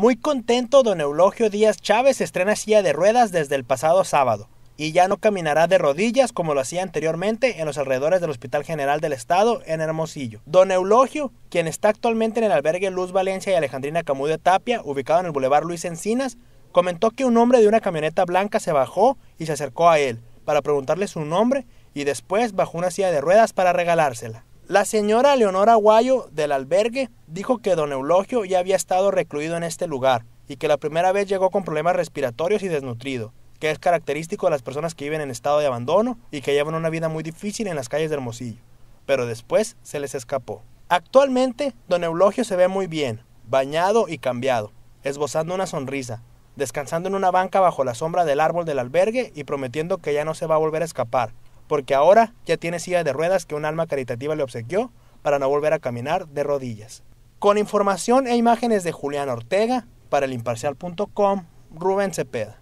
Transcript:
Muy contento, don Eulogio Díaz Chávez estrena silla de ruedas desde el pasado sábado y ya no caminará de rodillas como lo hacía anteriormente en los alrededores del Hospital General del Estado en Hermosillo. Don Eulogio, quien está actualmente en el albergue Luz Valencia y Alejandrina Camudio Tapia, ubicado en el Boulevard Luis Encinas, comentó que un hombre de una camioneta blanca se bajó y se acercó a él para preguntarle su nombre y después bajó una silla de ruedas para regalársela. La señora Leonora Guayo del albergue dijo que don Eulogio ya había estado recluido en este lugar y que la primera vez llegó con problemas respiratorios y desnutrido, que es característico de las personas que viven en estado de abandono y que llevan una vida muy difícil en las calles de Hermosillo. Pero después se les escapó. Actualmente, don Eulogio se ve muy bien, bañado y cambiado, esbozando una sonrisa, descansando en una banca bajo la sombra del árbol del albergue y prometiendo que ya no se va a volver a escapar, porque ahora ya tiene silla de ruedas que un alma caritativa le obsequió para no volver a caminar de rodillas. Con información e imágenes de Julián Ortega, para elimparcial.com, Rubén Cepeda.